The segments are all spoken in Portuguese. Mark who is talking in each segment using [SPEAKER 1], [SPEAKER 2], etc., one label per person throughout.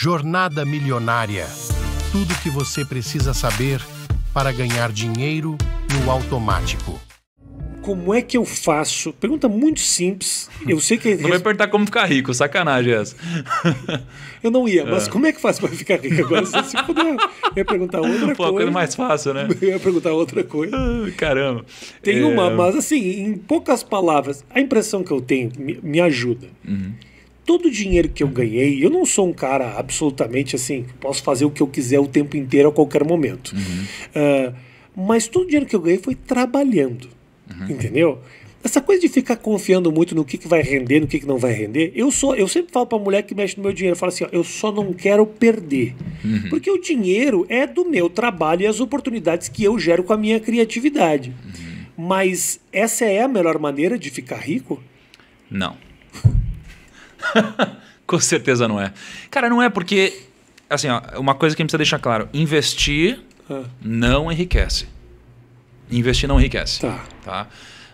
[SPEAKER 1] Jornada Milionária. Tudo o que você precisa saber para ganhar
[SPEAKER 2] dinheiro no automático.
[SPEAKER 1] Como é que eu faço? Pergunta muito
[SPEAKER 2] simples. Eu sei que. Não vai perguntar como ficar rico, sacanagem essa. eu não ia, mas é. como é que faço para ficar rico agora?
[SPEAKER 1] Se puder, eu ia perguntar outra Pô, coisa. coisa mais
[SPEAKER 2] fácil, né? Eu ia
[SPEAKER 1] perguntar outra coisa. Ah, caramba. Tem é... uma, mas assim, em poucas palavras, a impressão que eu tenho me, me ajuda. Uhum todo o dinheiro que eu ganhei, eu não sou um cara absolutamente assim, posso fazer o que eu quiser o tempo inteiro a qualquer momento. Uhum. Uh, mas todo o dinheiro que eu ganhei foi trabalhando, uhum. entendeu? Essa coisa de ficar confiando muito no que, que vai render, no que, que não vai render, eu sou, eu sempre falo para a mulher que mexe no meu dinheiro, eu falo assim, ó, eu só não quero perder, uhum. porque o dinheiro é do meu trabalho e as oportunidades que eu gero com a minha criatividade. Uhum. Mas essa é a melhor maneira de ficar rico?
[SPEAKER 2] Não. Com certeza não é. Cara, não é porque. Assim, ó, uma coisa que a gente precisa deixar claro: investir ah. não enriquece. Investir não enriquece. Tá. tá?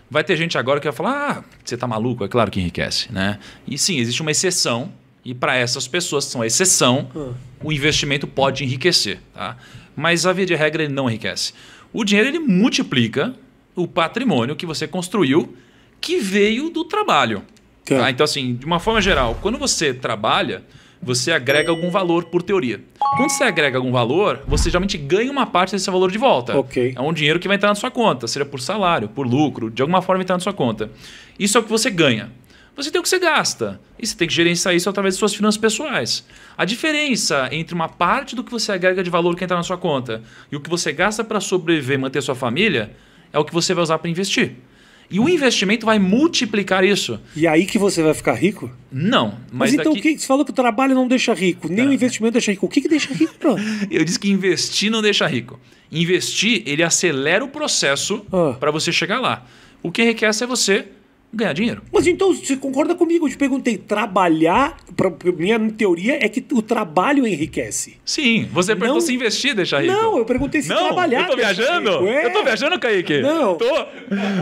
[SPEAKER 2] Vai ter gente agora que vai falar: ah, você tá maluco? É claro que enriquece, né? E sim, existe uma exceção. E para essas pessoas que são a exceção, ah. o investimento pode enriquecer. Tá? Mas a via de regra ele não enriquece. O dinheiro ele multiplica o patrimônio que você construiu que veio do trabalho. Tá? Tá. Então, assim, de uma forma geral, quando você trabalha, você agrega algum valor por teoria. Quando você agrega algum valor, você geralmente ganha uma parte desse valor de volta. Okay. É um dinheiro que vai entrar na sua conta, seja por salário, por lucro, de alguma forma vai entrar na sua conta. Isso é o que você ganha. Você tem o que você gasta. E você tem que gerenciar isso através de suas finanças pessoais. A diferença entre uma parte do que você agrega de valor que entra na sua conta e o que você gasta para sobreviver e manter sua família é o que você vai usar para investir. E o investimento vai multiplicar isso. E aí que você vai ficar rico? Não. Mas, mas então daqui... o
[SPEAKER 1] que? Você falou que o trabalho não deixa rico, nem não. o tá. investimento deixa rico. O que, que deixa rico, bro?
[SPEAKER 2] Eu disse que investir não deixa rico. Investir, ele acelera o processo ah. para você chegar lá. O que requer é você ganhar dinheiro.
[SPEAKER 1] Mas então você concorda comigo? Eu te perguntei, trabalhar, pra, minha teoria é que o trabalho enriquece.
[SPEAKER 2] Sim, você perguntou não, se investir deixa rico. Não, eu perguntei se não, trabalhar. Eu tô viajando? É. Eu tô viajando, Kaique? Não. Tô.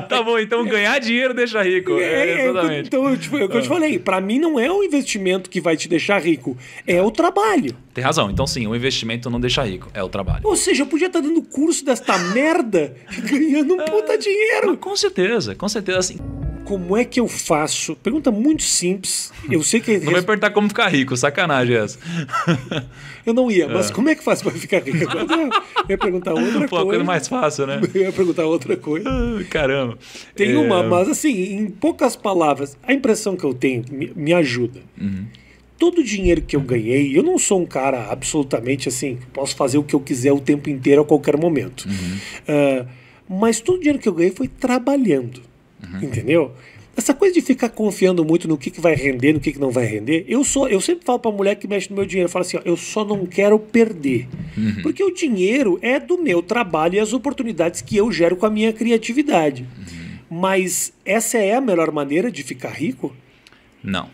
[SPEAKER 2] Tá bom, então é. ganhar dinheiro deixa rico. É, é, é então, exatamente. Então, tipo, é o que eu te ah. falei,
[SPEAKER 1] para mim não é o investimento que vai te deixar rico, é o trabalho.
[SPEAKER 2] Tem razão. Então, sim, o investimento não deixa rico, é o trabalho.
[SPEAKER 1] Ou seja, eu podia estar dando curso desta merda ganhando um é. puta dinheiro. Com certeza, com certeza, assim como é que eu
[SPEAKER 2] faço? Pergunta muito simples. Eu sei que. É não vai perguntar como ficar rico, sacanagem essa. eu não ia, mas é. como é que faço para ficar rico?
[SPEAKER 1] eu ia perguntar outra Pô, coisa. Uma coisa mais fácil, né? Eu ia perguntar outra coisa. Ah, caramba. Tem é... uma, mas assim, em poucas palavras, a impressão que eu tenho me, me ajuda. Uhum. Todo o dinheiro que eu ganhei, eu não sou um cara absolutamente assim, posso fazer o que eu quiser o tempo inteiro a qualquer momento. Uhum. Uh, mas todo o dinheiro que eu ganhei foi trabalhando. Uhum. Entendeu? Essa coisa de ficar confiando muito no que, que vai render, no que, que não vai render, eu sou, eu sempre falo para mulher que mexe no meu dinheiro, eu falo assim, ó, eu só não quero perder. Uhum. Porque o dinheiro é do meu trabalho e as oportunidades que eu gero com a minha criatividade. Uhum. Mas essa é a melhor maneira de
[SPEAKER 2] ficar rico? Não.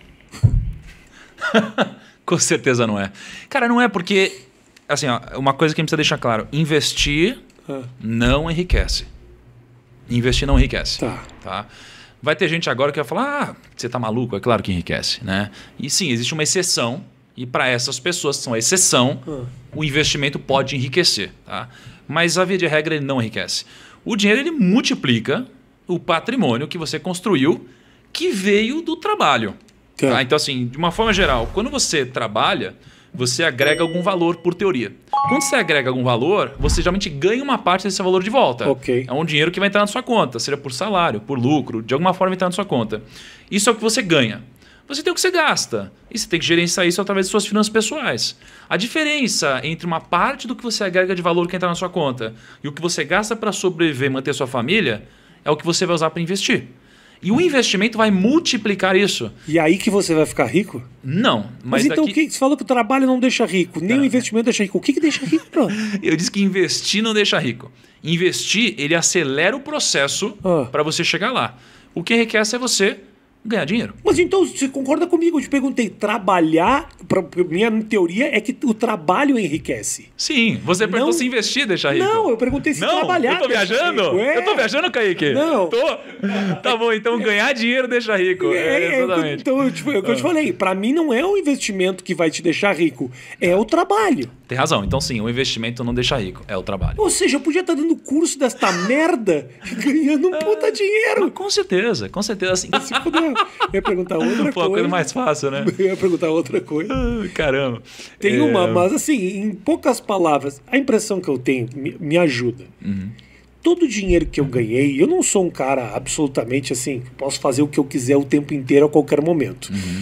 [SPEAKER 2] com certeza não é. Cara, não é porque assim, ó, uma coisa que a gente precisa deixar claro, investir ah. não enriquece. Investir não enriquece. Tá. tá? Vai ter gente agora que vai falar: ah, você está maluco? É claro que enriquece. Né? E sim, existe uma exceção. E para essas pessoas que são a exceção, hum. o investimento pode enriquecer. Tá? Mas a via de regra ele não enriquece. O dinheiro ele multiplica o patrimônio que você construiu que veio do trabalho. Tá. Tá? Então, assim, de uma forma geral, quando você trabalha, você agrega algum valor por teoria. Quando você agrega algum valor, você geralmente ganha uma parte desse valor de volta. Okay. É um dinheiro que vai entrar na sua conta, seja por salário, por lucro, de alguma forma entrar na sua conta. Isso é o que você ganha. Você tem o que você gasta. E você tem que gerenciar isso através de suas finanças pessoais. A diferença entre uma parte do que você agrega de valor que entra na sua conta e o que você gasta para sobreviver e manter sua família é o que você vai usar para investir. E o investimento vai multiplicar isso. E aí que você vai ficar rico? Não. Mas, mas então daqui... o
[SPEAKER 1] que? Você falou que o trabalho não deixa rico, nem tá. o investimento deixa rico. O que, que deixa rico, bro?
[SPEAKER 2] Eu disse que investir não deixa rico. Investir, ele acelera o processo ah. para você chegar lá. O que requer é você ganhar dinheiro.
[SPEAKER 1] Mas então você concorda comigo? Eu te perguntei, trabalhar, pra, minha teoria é que o trabalho enriquece.
[SPEAKER 2] Sim, você perguntou não, se investir deixa rico. Não,
[SPEAKER 1] eu perguntei se não, trabalhar. Eu tô viajando? É. Eu tô
[SPEAKER 2] viajando, Kaique? Não. Tô? Tá bom, então ganhar dinheiro deixa rico. É, é, é exatamente. então, eu, tipo, é o que eu te falei,
[SPEAKER 1] para mim não é o investimento que vai te deixar rico, é o trabalho.
[SPEAKER 2] Tem razão, então sim, o investimento não deixa rico, é o trabalho.
[SPEAKER 1] Ou seja, eu podia estar dando curso desta
[SPEAKER 2] merda
[SPEAKER 1] ganhando um puta ah, dinheiro.
[SPEAKER 2] com certeza, com certeza. Assim, se puder. Eu ia perguntar outra Pô, coisa. coisa mais fácil, né? Eu ia perguntar outra coisa. Ah, caramba. Tem é... uma, mas
[SPEAKER 1] assim, em poucas palavras, a impressão que eu tenho me, me ajuda. Uhum. Todo o dinheiro que eu uhum. ganhei, eu não sou um cara absolutamente assim, posso fazer o que eu quiser o tempo inteiro, a qualquer momento. Uhum.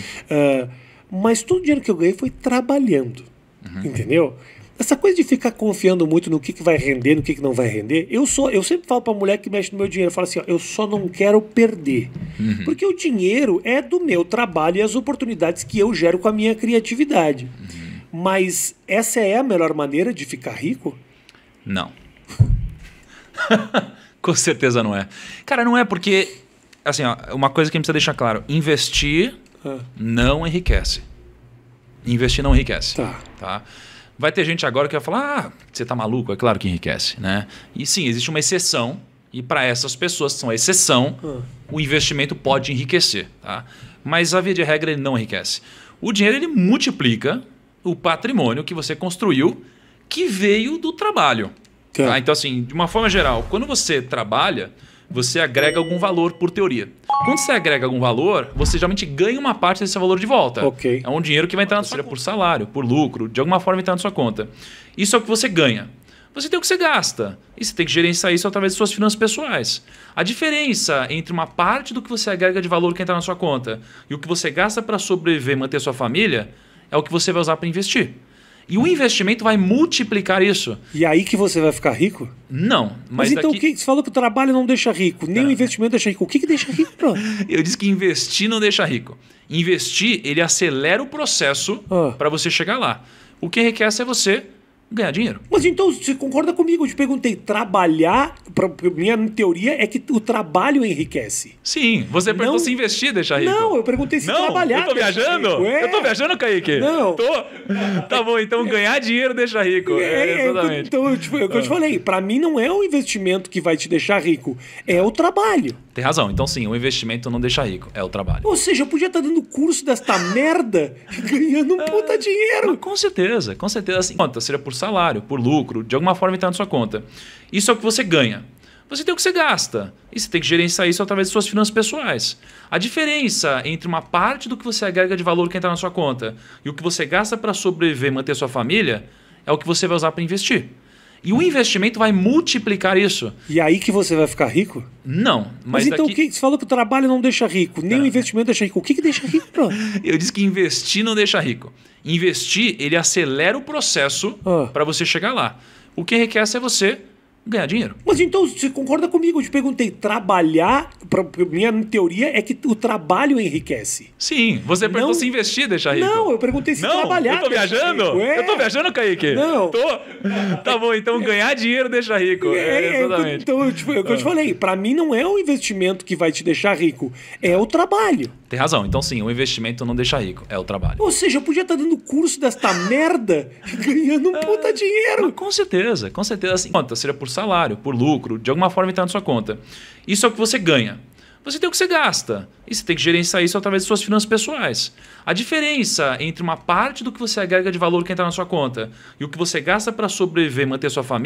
[SPEAKER 1] Uh, mas todo o dinheiro que eu ganhei foi trabalhando. Uhum. Entendeu? Essa coisa de ficar confiando muito no que, que vai render, no que, que não vai render, eu sou, eu sempre falo para mulher que mexe no meu dinheiro, eu falo assim, ó, eu só não quero perder. Uhum. Porque o dinheiro é do meu trabalho e as oportunidades que eu gero com a minha criatividade. Uhum. Mas essa é a melhor maneira de ficar rico?
[SPEAKER 2] Não. com certeza não é. Cara, não é porque assim, ó, uma coisa que a gente precisa deixar claro, investir ah. não enriquece. Investir não enriquece. Tá. tá? Vai ter gente agora que vai falar: ah, você tá maluco, é claro que enriquece, né? E sim, existe uma exceção, e para essas pessoas que são a exceção, ah. o investimento pode enriquecer, tá? Mas a via de regra ele não enriquece. O dinheiro ele multiplica o patrimônio que você construiu que veio do trabalho. Tá? Então assim, de uma forma geral, quando você trabalha, você agrega algum valor por teoria. Quando você agrega algum valor, você geralmente ganha uma parte desse valor de volta. É um dinheiro que vai entrar na sua conta. por salário, por lucro, de alguma forma vai entrar na sua conta. Isso é o que você ganha. Você tem o que você gasta. E você tem que gerenciar isso através de suas finanças pessoais. A diferença entre uma parte do que você agrega de valor que entra na sua conta e o que você gasta para sobreviver e manter sua família é o que você vai usar para investir. E o investimento vai multiplicar isso. E aí que você vai ficar rico? Não. Mas, mas então daqui... o
[SPEAKER 1] que? Você falou que o trabalho não deixa rico, nem não. Tá. o investimento deixa rico. O que, que deixa rico, bro?
[SPEAKER 2] Eu disse que investir não deixa rico. Investir, ele acelera o processo ah. para você chegar lá. O que requer é você ganhar dinheiro. Mas então você
[SPEAKER 1] concorda comigo? Eu te perguntei, trabalhar, pra, minha teoria é que o trabalho enriquece.
[SPEAKER 2] Sim, você perguntou se investir deixa rico. Não,
[SPEAKER 1] eu perguntei se não, trabalhar. Eu tô viajando? É. Eu tô
[SPEAKER 2] viajando, Kaique? Não. Tô? Tá bom, então ganhar dinheiro deixa rico. É, é, é então, exatamente. então, eu, tipo, é o que eu te falei,
[SPEAKER 1] para mim não é o investimento que vai te deixar rico, é o trabalho.
[SPEAKER 2] Tem razão, então sim, o investimento não deixa rico, é o trabalho.
[SPEAKER 1] Ou seja, eu podia estar dando curso desta merda ganhando um puta ah, dinheiro.
[SPEAKER 2] com certeza, com certeza. Assim, quanto seria por salário, por lucro, de alguma forma entrar na sua conta. Isso é o que você ganha. Você tem o que você gasta. E você tem que gerenciar isso através de suas finanças pessoais. A diferença entre uma parte do que você agrega de valor que entra na sua conta e o que você gasta para sobreviver e manter sua família é o que você vai usar para investir. E o investimento vai multiplicar isso. E é aí que você vai ficar rico? Não. Mas, mas então daqui...
[SPEAKER 1] o que? Você falou que o trabalho não deixa rico, nem tá. o investimento deixa rico. O que, que deixa rico, bro?
[SPEAKER 2] Eu disse que investir não deixa rico. Investir, ele acelera o processo ah. para você chegar lá. O que requer é você ganhar dinheiro. Mas então
[SPEAKER 1] você concorda comigo? Eu te perguntei, trabalhar, pra, minha teoria é que o trabalho
[SPEAKER 2] enriquece. Sim, você é perguntou não, se investir deixa rico. Não,
[SPEAKER 1] eu perguntei se não, trabalhar. Eu tô viajando? É. Eu
[SPEAKER 2] tô viajando, Kaique? Não. Tô. Tá bom, então ganhar dinheiro deixa rico. É, é, é exatamente.
[SPEAKER 1] Então, tipo, é o que eu te ah. falei, para mim não é o investimento que vai te deixar rico, é o trabalho.
[SPEAKER 2] Tem razão. Então, sim, o investimento não deixa rico, é o trabalho.
[SPEAKER 1] Ou seja, eu podia estar tá dando curso desta merda
[SPEAKER 2] ganhando um puta ah, dinheiro. com certeza, com certeza. Assim, quanto seria por salário, por lucro, de alguma forma entrar na sua conta. Isso é o que você ganha. Você tem o que você gasta. E você tem que gerenciar isso através de suas finanças pessoais. A diferença entre uma parte do que você agrega de valor que entra na sua conta e o que você gasta para sobreviver e manter sua família